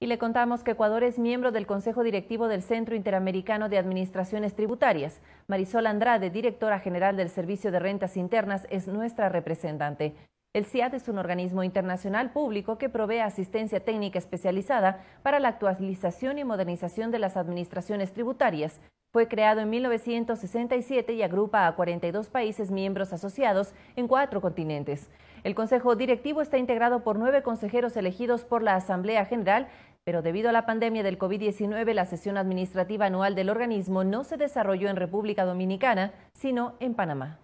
Y le contamos que Ecuador es miembro del Consejo Directivo del Centro Interamericano de Administraciones Tributarias. Marisol Andrade, directora general del Servicio de Rentas Internas, es nuestra representante. El CIAD es un organismo internacional público que provee asistencia técnica especializada para la actualización y modernización de las administraciones tributarias, fue creado en 1967 y agrupa a 42 países miembros asociados en cuatro continentes. El Consejo Directivo está integrado por nueve consejeros elegidos por la Asamblea General, pero debido a la pandemia del COVID-19, la sesión administrativa anual del organismo no se desarrolló en República Dominicana, sino en Panamá.